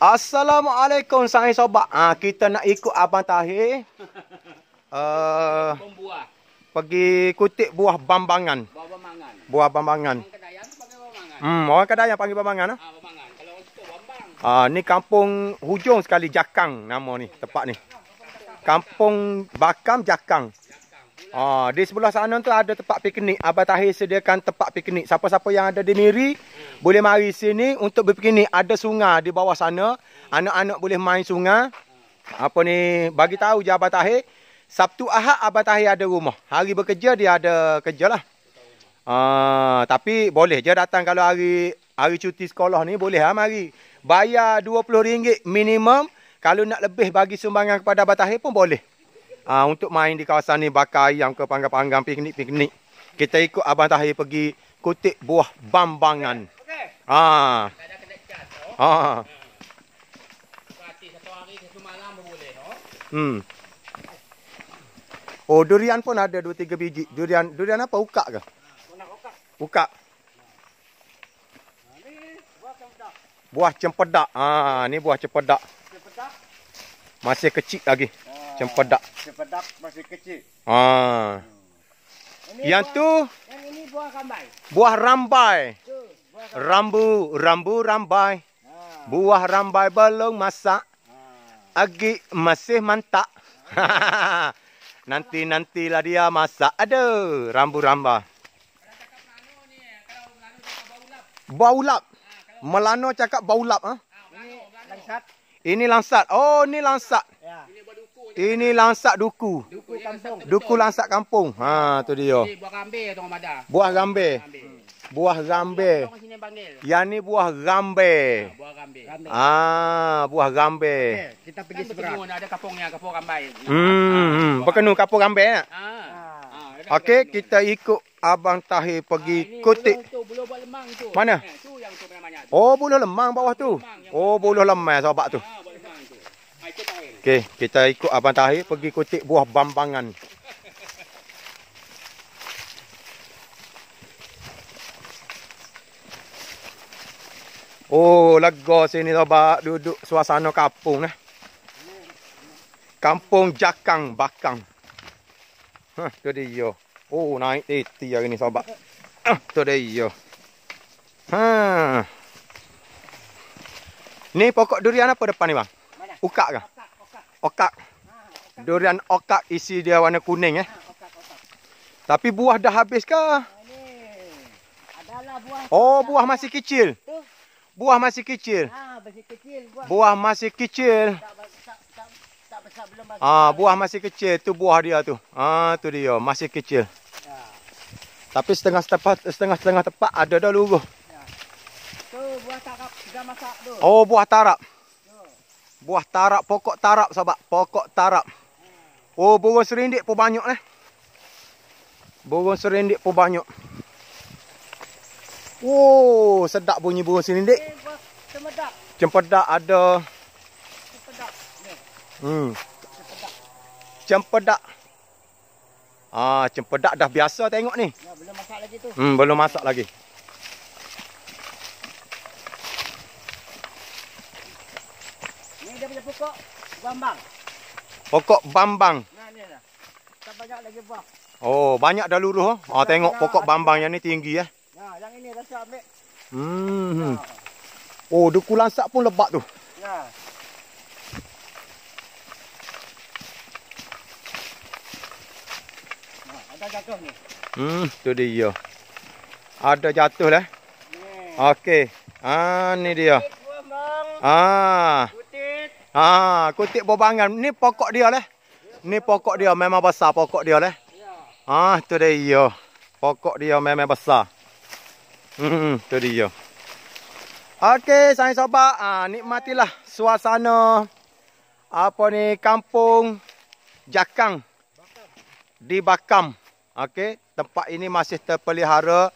Assalamualaikum sahih sobat. Ah ha, kita nak ikut abang Tahir. Uh, Pergi kutip buah bambangan. Buah bambangan. Buah bambangan. Hmm, orang kedai yang panggil bambangan ah. Ah bambangan. Kalau ah, ni kampung hujung sekali Jakang nama ni tempat ni. Kampung Bakam Jakang. Ah di sebelah sana tu ada tempat piknik. Abah Tahir sediakan tempat piknik. Siapa-siapa yang ada di Miri, boleh mari sini untuk berpikini ada sungai di bawah sana anak-anak boleh main sungai apa ni bagi tahu je abah tahir Sabtu Ahad abah tahir ada rumah hari bekerja dia ada kerja lah uh, tapi boleh je datang kalau hari hari cuti sekolah ni boleh ah mari bayar RM20 minimum kalau nak lebih bagi sumbangan kepada abah tahir pun boleh uh, untuk main di kawasan ni bakar ayam ke panggang-panggang piknik-piknik kita ikut abah tahir pergi kutik buah bambangan. Ah. Kada kena cas ah. oh. Ah. oh. Hmm. Oh, durian pun ada 2 3 biji. Durian durian apa? Ukak ke? Ha, Buah cempedak. Ah, ha, ni buah cempedak. Cempedak. Masih kecil lagi. Ha, cempedak. Cempedak masih kecil. Ha. Hmm. Yang buah, tu? Yang ini buah rambai. Buah rambai. Rambu, rambu rambai. Buah rambai belum masak. Agi masih mantak. Nanti-nantilah dia masak. Ada rambu rambai. Baulap. Melano cakap baulap. Ha? Ini Ini langsat. Oh, ini langsat. Ini langsak duku. Duku kampung. Duku langsak kampung. Ha tu dia. Buah gambir tu orang madah. Buah gambir. Buah gambir. Yang ni buah gambir. Buah gambir. Ah, buah gambir. Ah, kita pergi seberang. Kan ada kampung yang kampung gambir. Hmm, berkenung hmm. ah, kampung gambir eh? ah. Ha. Okey, kita ikut abang Tahir pergi kutik. Mana? Eh, oh, buluh lemang bawah tu. Oh, buluh lemang sahabat tu. Okay, kita ikut Abang Tahir pergi kutik buah bambangan. Oh, lega sini sobat duduk suasana kampung eh. Kampung Jakang Bakang. Hah, tu dia. Oh, naik titi hari ni sobat. Ah, tu dia. Ha. Ni pokok durian apa depan ni bang? Mana? Ukak ke? Ukak okak. Durian okak isi dia warna kuning eh. Ah, Tapi buah dah habis ke? Ah, oh, buah masih kecil. Buah masih kecil. Buah masih kecil. Ah, buah masih kecil. Ah, tu buah dia tu. Ah, tu dia. Masih kecil. Ya. Tapi setengah tepat, setengah setengah tepat ada dah lugu. Ya. Oh, buah tarap. Buah tarap, pokok tarap sahabat. Pokok tarap. Oh, burung serindik pun banyak eh. Burung serindik pun banyak. Oh, sedap bunyi burung serindik. Eh, cempedak. ada. Cempedak. Hmm. Cempedak. Ah, cempedak dah biasa tengok ni. Ya, belum masak lagi tu. Hmm, belum masak lagi. punya pokok bambang. Pokok bambang. Nah, ni dah. Tak banyak lagi buah. Oh, banyak dah luruh. Oh. Ah, oh, tengok pokok bambang yang ni tinggi eh. Ha, nah, yang ini rasa siap ambil. Hmm. Nah. Oh, duku lansak pun lebat tu. Nah. Nah. jatuh ni. Hmm, tu dia. Ada jatuh lah. Okey. Ah, ni dia. Ah. Ha, kutip bobangan. Ni pokok dia leh. Ni pokok dia memang besar pokok dia leh. Ya. Ha, tu dia iyo. Pokok dia memang besar. Hmm, tu dia iyo. Okey, sayang sobat, ha, nikmatilah suasana apa ni kampung Jakang di Bakam. Okey, tempat ini masih terpelihara.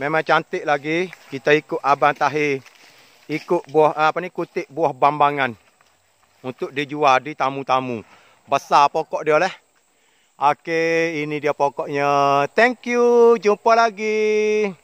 Memang cantik lagi. Kita ikut Abang Tahir. Ikut buah apa ni kutip buah bambangan untuk dijual di tamu-tamu. Besar pokok dia lah. Okey, ini dia pokoknya. Thank you. Jumpa lagi.